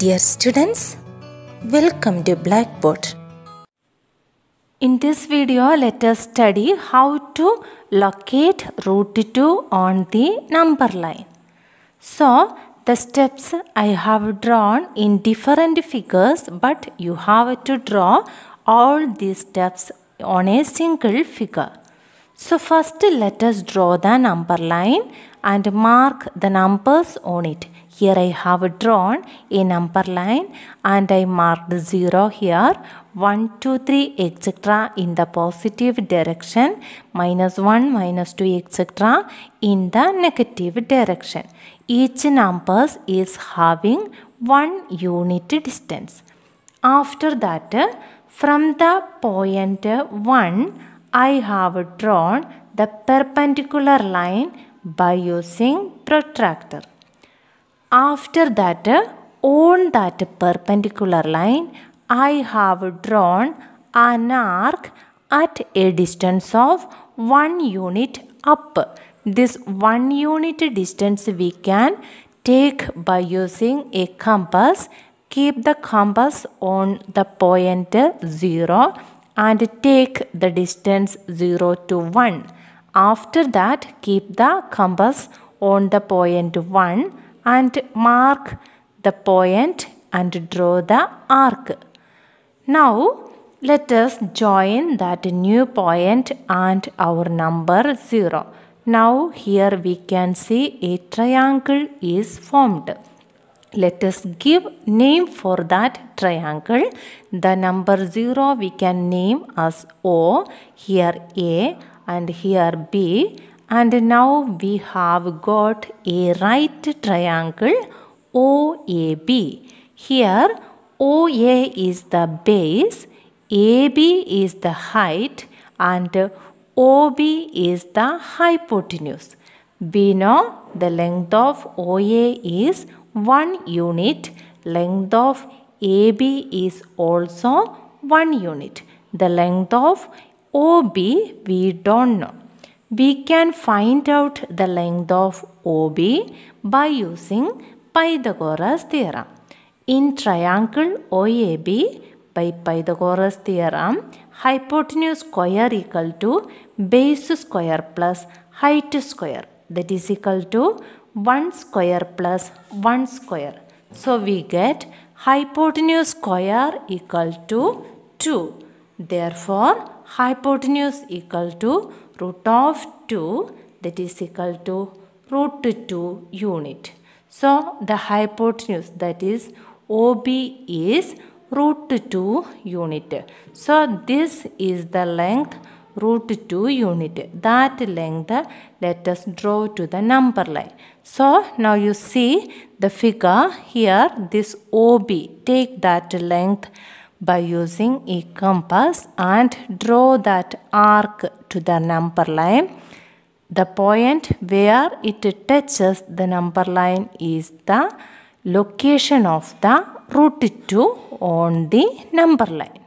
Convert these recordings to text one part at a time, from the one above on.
Dear students, welcome to Blackboard. In this video, let us study how to locate root 2 on the number line. So, the steps I have drawn in different figures, but you have to draw all these steps on a single figure. So first let us draw the number line and mark the numbers on it. Here I have drawn a number line and I marked 0 here, 1, 2, 3 etc. in the positive direction, minus 1, minus 2 etc. in the negative direction. Each number is having 1 unit distance. After that, from the point 1, I have drawn the perpendicular line by using protractor. After that, on that perpendicular line, I have drawn an arc at a distance of 1 unit up. This 1 unit distance we can take by using a compass. Keep the compass on the point 0 and take the distance 0 to 1. After that, keep the compass on the point 1 and mark the point and draw the arc. Now, let us join that new point and our number 0. Now, here we can see a triangle is formed. Let us give name for that triangle. The number 0 we can name as O, here A and here B. And now we have got a right triangle OAB. Here OA is the base, AB is the height and OB is the hypotenuse. We know the length of OA is 1 unit. Length of AB is also 1 unit. The length of OB we don't know. We can find out the length of OB by using Pythagoras theorem. In triangle OAB by Pythagoras theorem, hypotenuse square equal to base square plus height square that is equal to 1 square plus 1 square. So we get hypotenuse square equal to 2. Therefore, hypotenuse equal to root of 2 that is equal to root 2 unit. So the hypotenuse that is OB is root 2 unit. So this is the length root 2 unit. That length let us draw to the number line. So now you see the figure here this OB. Take that length by using a compass and draw that arc to the number line. The point where it touches the number line is the location of the root 2 on the number line.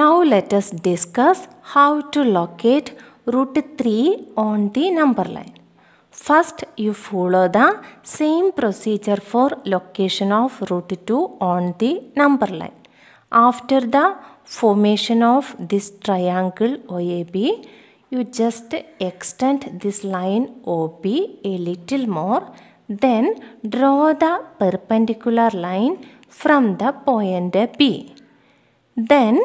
Now let us discuss how to locate root 3 on the number line. First you follow the same procedure for location of root 2 on the number line. After the formation of this triangle OAB, you just extend this line OB a little more then draw the perpendicular line from the point B. Then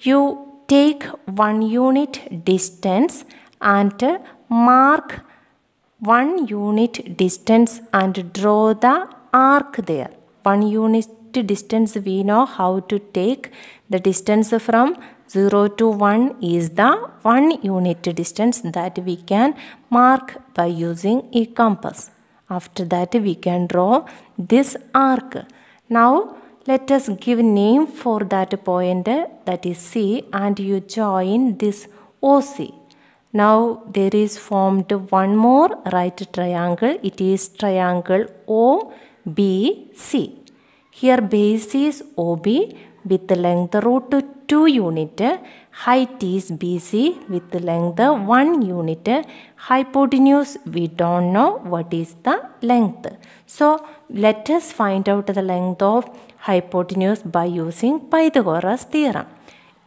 you take one unit distance and mark one unit distance and draw the arc there. One unit distance we know how to take the distance from 0 to 1 is the 1 unit distance that we can mark by using a compass. After that we can draw this arc. Now let us give name for that point that is C and you join this OC. Now there is formed one more right triangle. It is triangle OBC. Here base is OB with length root 2 unit. Height is BC with length 1 unit. Hypotenuse we don't know what is the length. So let us find out the length of hypotenuse by using Pythagoras theorem.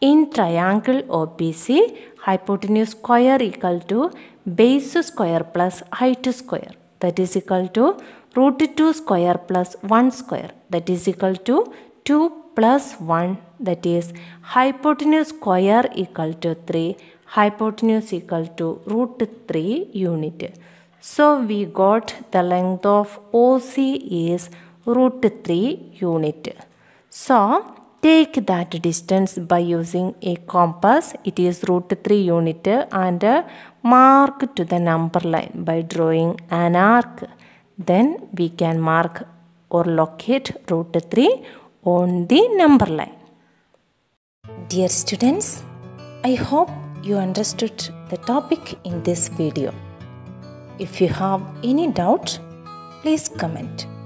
In triangle OBC, hypotenuse square equal to base square plus height square that is equal to root 2 square plus 1 square that is equal to 2 plus 1 that is hypotenuse square equal to 3 hypotenuse equal to root 3 unit. So we got the length of OC is root 3 unit. So, take that distance by using a compass. It is root 3 unit and mark to the number line by drawing an arc. Then we can mark or locate root 3 on the number line. Dear students, I hope you understood the topic in this video. If you have any doubt, please comment.